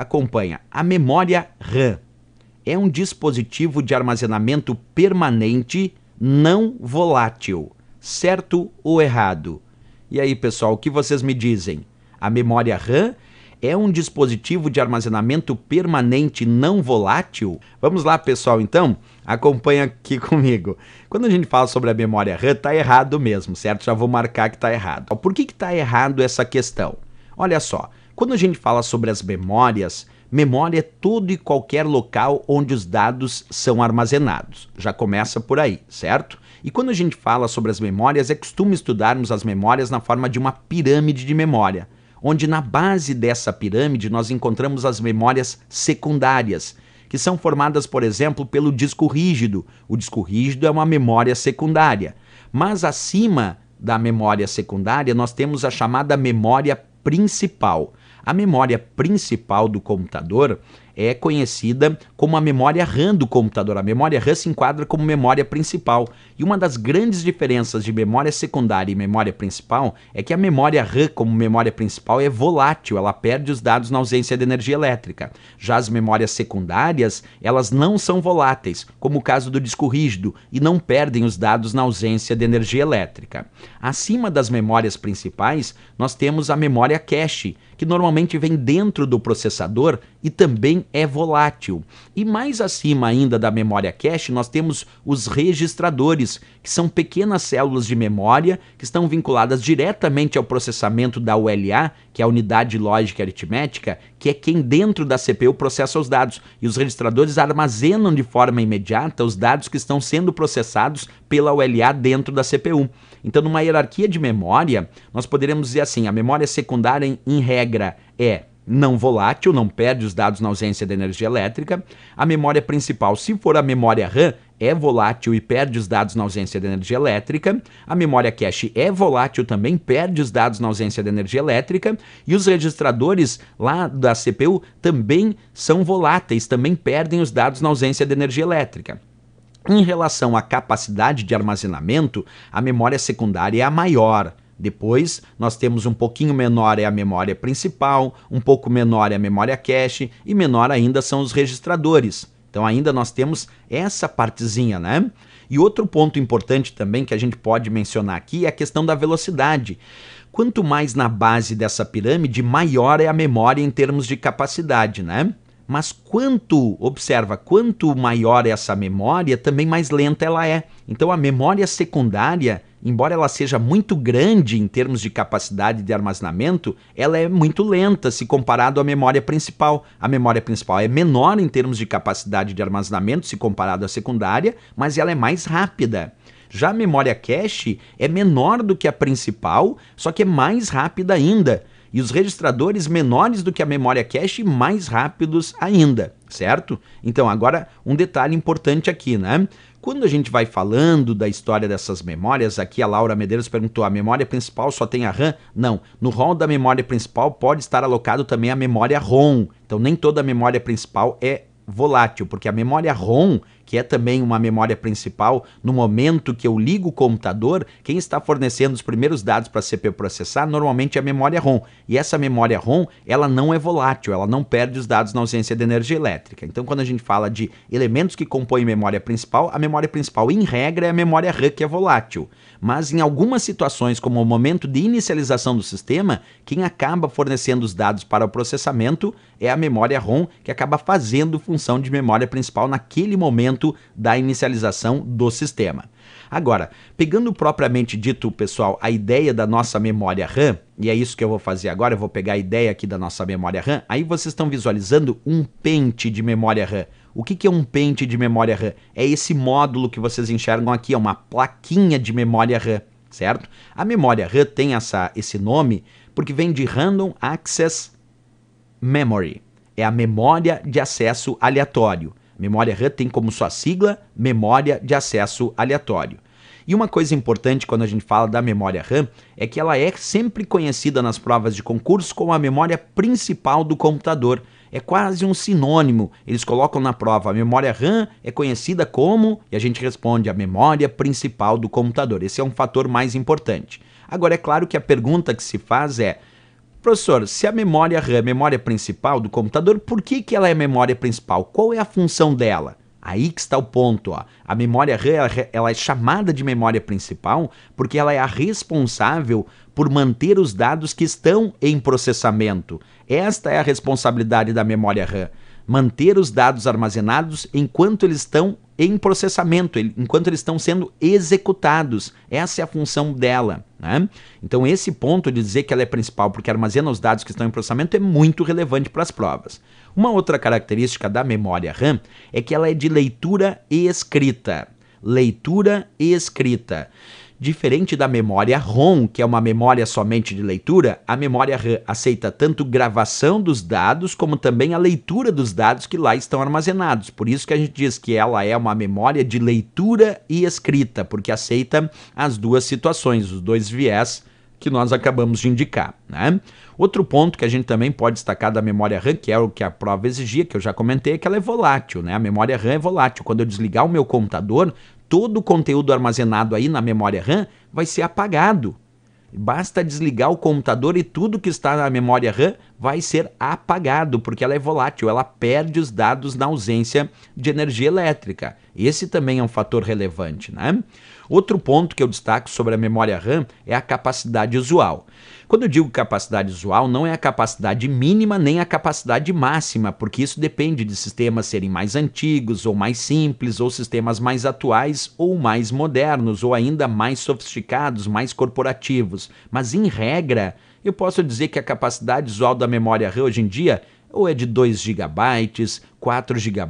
acompanha a memória RAM. É um dispositivo de armazenamento permanente não volátil, certo ou errado? E aí, pessoal, o que vocês me dizem? A memória RAM é um dispositivo de armazenamento permanente não volátil? Vamos lá, pessoal, então, acompanha aqui comigo. Quando a gente fala sobre a memória RAM, tá errado mesmo, certo? Já vou marcar que tá errado. Por que que tá errado essa questão? Olha só, quando a gente fala sobre as memórias, memória é todo e qualquer local onde os dados são armazenados. Já começa por aí, certo? E quando a gente fala sobre as memórias, é costume estudarmos as memórias na forma de uma pirâmide de memória, onde na base dessa pirâmide nós encontramos as memórias secundárias, que são formadas, por exemplo, pelo disco rígido. O disco rígido é uma memória secundária. Mas acima da memória secundária, nós temos a chamada memória principal. A memória principal do computador é conhecida como a memória RAM do computador. A memória RAM se enquadra como memória principal. E uma das grandes diferenças de memória secundária e memória principal é que a memória RAM como memória principal é volátil, ela perde os dados na ausência de energia elétrica. Já as memórias secundárias, elas não são voláteis, como o caso do disco rígido, e não perdem os dados na ausência de energia elétrica. Acima das memórias principais, nós temos a memória cache, que normalmente vem dentro do processador e também é volátil. E mais acima ainda da memória cache, nós temos os registradores, que são pequenas células de memória que estão vinculadas diretamente ao processamento da ULA, que é a unidade lógica aritmética, que é quem dentro da CPU processa os dados. E os registradores armazenam de forma imediata os dados que estão sendo processados pela ULA dentro da CPU. Então, numa hierarquia de memória, nós poderemos dizer assim: a memória secundária, em regra, é não volátil, não perde os dados na ausência de energia elétrica. A memória principal, se for a memória RAM, é volátil e perde os dados na ausência de energia elétrica. A memória cache é volátil também, perde os dados na ausência de energia elétrica. E os registradores lá da CPU também são voláteis, também perdem os dados na ausência de energia elétrica. Em relação à capacidade de armazenamento, a memória secundária é a maior, depois, nós temos um pouquinho menor é a memória principal, um pouco menor é a memória cache e menor ainda são os registradores. Então ainda nós temos essa partezinha, né? E outro ponto importante também que a gente pode mencionar aqui é a questão da velocidade. Quanto mais na base dessa pirâmide, maior é a memória em termos de capacidade, né? Mas quanto, observa, quanto maior é essa memória, também mais lenta ela é. Então a memória secundária embora ela seja muito grande em termos de capacidade de armazenamento, ela é muito lenta se comparado à memória principal. A memória principal é menor em termos de capacidade de armazenamento se comparado à secundária, mas ela é mais rápida. Já a memória cache é menor do que a principal, só que é mais rápida ainda e os registradores menores do que a memória cache mais rápidos ainda, certo? Então, agora um detalhe importante aqui, né? Quando a gente vai falando da história dessas memórias, aqui a Laura Medeiros perguntou: a memória principal só tem a RAM? Não. No ROM da memória principal pode estar alocado também a memória ROM. Então, nem toda a memória principal é volátil, porque a memória ROM que é também uma memória principal, no momento que eu ligo o computador, quem está fornecendo os primeiros dados para a CPU processar normalmente é a memória ROM. E essa memória ROM, ela não é volátil, ela não perde os dados na ausência de energia elétrica. Então, quando a gente fala de elementos que compõem memória principal, a memória principal, em regra, é a memória RAM que é volátil. Mas em algumas situações, como o momento de inicialização do sistema, quem acaba fornecendo os dados para o processamento é a memória ROM, que acaba fazendo função de memória principal naquele momento momento da inicialização do sistema. Agora, pegando propriamente dito, pessoal, a ideia da nossa memória RAM, e é isso que eu vou fazer agora, eu vou pegar a ideia aqui da nossa memória RAM, aí vocês estão visualizando um pente de memória RAM. O que, que é um pente de memória RAM? É esse módulo que vocês enxergam aqui, é uma plaquinha de memória RAM, certo? A memória RAM tem essa, esse nome porque vem de Random Access Memory. É a memória de acesso aleatório. Memória RAM tem como sua sigla memória de acesso aleatório. E uma coisa importante quando a gente fala da memória RAM é que ela é sempre conhecida nas provas de concurso como a memória principal do computador. É quase um sinônimo. Eles colocam na prova a memória RAM é conhecida como e a gente responde a memória principal do computador. Esse é um fator mais importante. Agora é claro que a pergunta que se faz é: Professor, se a memória RAM é a memória principal do computador, por que, que ela é a memória principal? Qual é a função dela? Aí que está o ponto. Ó. A memória RAM ela é chamada de memória principal porque ela é a responsável por manter os dados que estão em processamento. Esta é a responsabilidade da memória RAM. Manter os dados armazenados enquanto eles estão em processamento, enquanto eles estão sendo executados. Essa é a função dela. Né? Então, esse ponto de dizer que ela é principal porque armazena os dados que estão em processamento é muito relevante para as provas. Uma outra característica da memória RAM é que ela é de leitura e escrita. Leitura e escrita. Diferente da memória ROM, que é uma memória somente de leitura, a memória RAM aceita tanto gravação dos dados como também a leitura dos dados que lá estão armazenados. Por isso que a gente diz que ela é uma memória de leitura e escrita, porque aceita as duas situações, os dois viés que nós acabamos de indicar. Né? Outro ponto que a gente também pode destacar da memória RAM, que é o que a prova exigia, que eu já comentei, é que ela é volátil. Né? A memória RAM é volátil. Quando eu desligar o meu computador, todo o conteúdo armazenado aí na memória RAM vai ser apagado. Basta desligar o computador e tudo que está na memória RAM vai ser apagado, porque ela é volátil, ela perde os dados na ausência de energia elétrica. Esse também é um fator relevante. Né? Outro ponto que eu destaco sobre a memória RAM é a capacidade usual. Quando eu digo capacidade usual, não é a capacidade mínima nem a capacidade máxima, porque isso depende de sistemas serem mais antigos ou mais simples, ou sistemas mais atuais ou mais modernos, ou ainda mais sofisticados, mais corporativos. Mas, em regra, eu posso dizer que a capacidade usual da memória RAM hoje em dia ou é de 2 GB, 4 GB,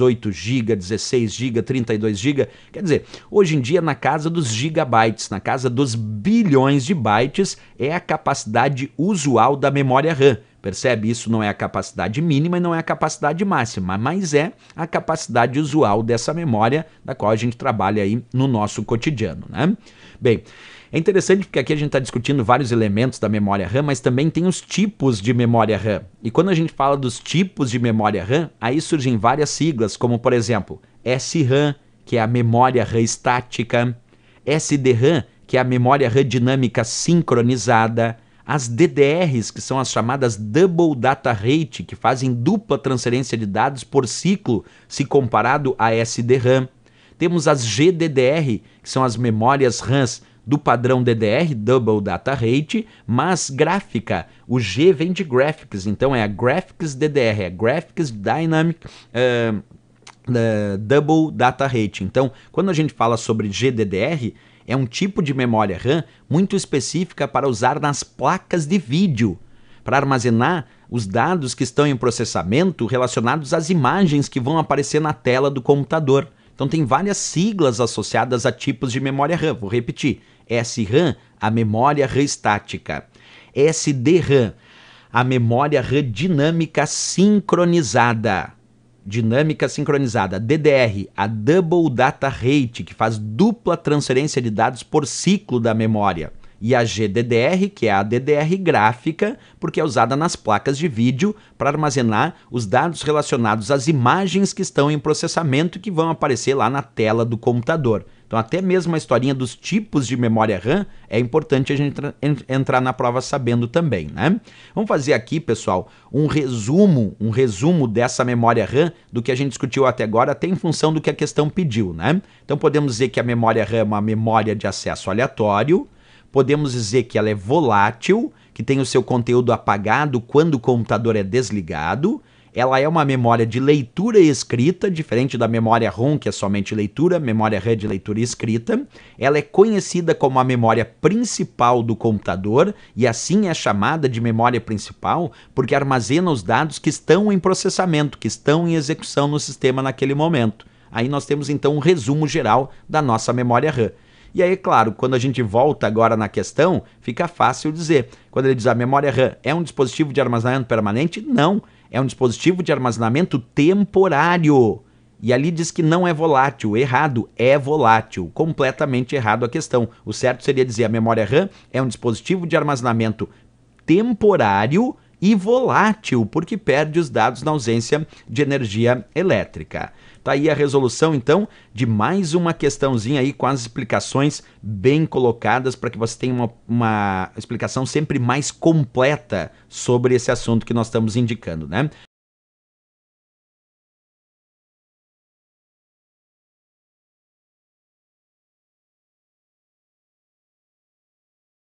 8 GB, 16 GB, 32 GB. Quer dizer, hoje em dia, na casa dos gigabytes, na casa dos bilhões de bytes, é a capacidade usual da memória RAM. Percebe? Isso não é a capacidade mínima e não é a capacidade máxima, mas é a capacidade usual dessa memória da qual a gente trabalha aí no nosso cotidiano, né? Bem, é interessante porque aqui a gente está discutindo vários elementos da memória RAM, mas também tem os tipos de memória RAM. E quando a gente fala dos tipos de memória RAM, aí surgem várias siglas, como por exemplo, SRAM, que é a memória RAM estática, SDRAM, que é a memória RAM dinâmica sincronizada, as DDRs, que são as chamadas Double Data Rate, que fazem dupla transferência de dados por ciclo se comparado a SDRAM. Temos as GDDR, que são as memórias RAMs do padrão DDR, Double Data Rate, mas gráfica. O G vem de Graphics, então é a Graphics DDR, é Graphics Dynamic. Uh, uh, double Data Rate. Então, quando a gente fala sobre GDDR, é um tipo de memória RAM muito específica para usar nas placas de vídeo, para armazenar os dados que estão em processamento relacionados às imagens que vão aparecer na tela do computador. Então tem várias siglas associadas a tipos de memória RAM. Vou repetir: SRAM, a memória RAM estática. SDRAM, a memória RAM dinâmica sincronizada dinâmica sincronizada, DDR, a Double Data Rate, que faz dupla transferência de dados por ciclo da memória, e a GDDR, que é a DDR gráfica, porque é usada nas placas de vídeo para armazenar os dados relacionados às imagens que estão em processamento e que vão aparecer lá na tela do computador. Então, até mesmo a historinha dos tipos de memória RAM é importante a gente entrar na prova sabendo também, né? Vamos fazer aqui, pessoal, um resumo, um resumo dessa memória RAM do que a gente discutiu até agora, até em função do que a questão pediu, né? Então, podemos dizer que a memória RAM é uma memória de acesso aleatório, podemos dizer que ela é volátil, que tem o seu conteúdo apagado quando o computador é desligado, ela é uma memória de leitura e escrita, diferente da memória ROM, que é somente leitura, memória RAM de leitura e escrita. Ela é conhecida como a memória principal do computador e assim é chamada de memória principal porque armazena os dados que estão em processamento, que estão em execução no sistema naquele momento. Aí nós temos então um resumo geral da nossa memória RAM. E aí, claro, quando a gente volta agora na questão, fica fácil dizer. Quando ele diz a memória RAM é um dispositivo de armazenamento permanente, não é um dispositivo de armazenamento temporário. E ali diz que não é volátil. Errado, é volátil. Completamente errado a questão. O certo seria dizer a memória RAM é um dispositivo de armazenamento temporário e volátil, porque perde os dados na ausência de energia elétrica. Tá aí a resolução, então, de mais uma questãozinha aí com as explicações bem colocadas para que você tenha uma, uma explicação sempre mais completa sobre esse assunto que nós estamos indicando, né?